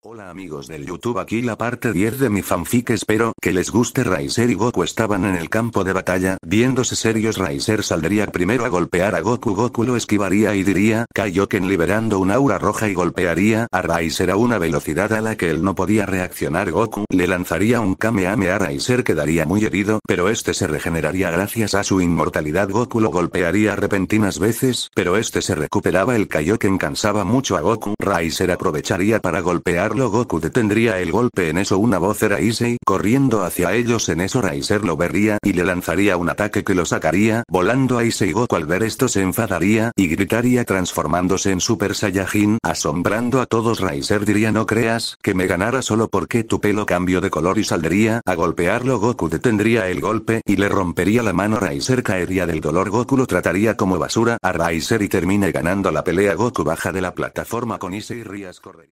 Hola amigos del YouTube aquí la parte 10 de mi fanfic espero que les guste Raiser y Goku estaban en el campo de batalla, viéndose serios Raiser saldría primero a golpear a Goku Goku lo esquivaría y diría Kaioken liberando un aura roja y golpearía a Raiser a una velocidad a la que él no podía reaccionar Goku le lanzaría un Kamehameha a Raiser quedaría muy herido pero este se regeneraría gracias a su inmortalidad Goku lo golpearía repentinas veces pero este se recuperaba el Kaioken cansaba mucho a Goku Raiser aprovecharía para golpear lo Goku detendría el golpe en eso una voz era Issei corriendo hacia ellos en eso Raiser lo vería y le lanzaría un ataque que lo sacaría volando a Issei Goku al ver esto se enfadaría y gritaría transformándose en Super Saiyajin asombrando a todos Raiser diría no creas que me ganara solo porque tu pelo cambió de color y saldría a golpearlo Goku detendría el golpe y le rompería la mano Raiser caería del dolor Goku lo trataría como basura a Raiser y termine ganando la pelea Goku baja de la plataforma con Issei Rías corre